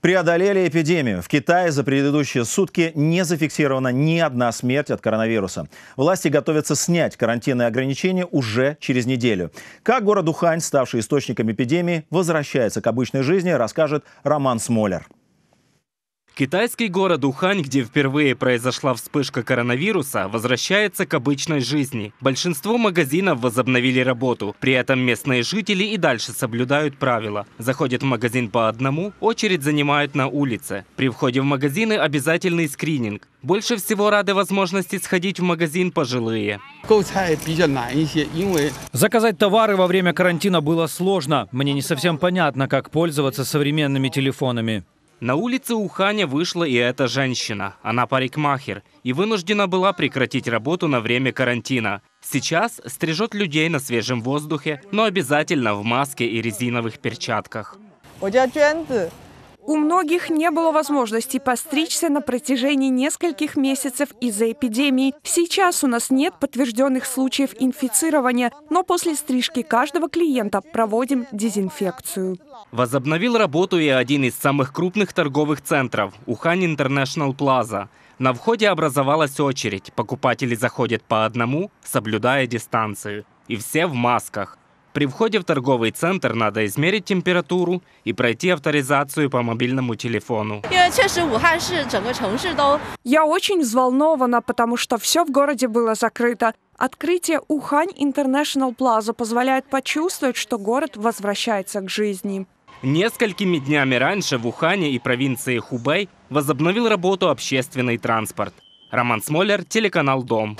преодолели эпидемию. В Китае за предыдущие сутки не зафиксирована ни одна смерть от коронавируса. Власти готовятся снять карантинные ограничения уже через неделю. Как город Ухань, ставший источником эпидемии, возвращается к обычной жизни, расскажет Роман Смолер. Китайский город Ухань, где впервые произошла вспышка коронавируса, возвращается к обычной жизни. Большинство магазинов возобновили работу. При этом местные жители и дальше соблюдают правила. Заходят в магазин по одному, очередь занимают на улице. При входе в магазины обязательный скрининг. Больше всего рады возможности сходить в магазин пожилые. Заказать товары во время карантина было сложно. Мне не совсем понятно, как пользоваться современными телефонами. На улице Уханя вышла и эта женщина. Она парикмахер и вынуждена была прекратить работу на время карантина. Сейчас стрижет людей на свежем воздухе, но обязательно в маске и резиновых перчатках. 我叫娟子，у многих не было возможности постричься на протяжении нескольких месяцев из-за эпидемии. Сейчас у нас нет подтвержденных случаев инфицирования, но после стрижки каждого клиента проводим дезинфекцию. Возобновил работу и один из самых крупных торговых центров – Ухань Интернешнл Плаза. На входе образовалась очередь. Покупатели заходят по одному, соблюдая дистанцию. И все в масках. При входе в торговый центр надо измерить температуру и пройти авторизацию по мобильному телефону. Я очень взволнована, потому что все в городе было закрыто. Открытие Ухань Интернешнл Плаза позволяет почувствовать, что город возвращается к жизни. Несколькими днями раньше в Ухане и провинции Хубэй возобновил работу общественный транспорт. Роман Смоллер, телеканал «Дом».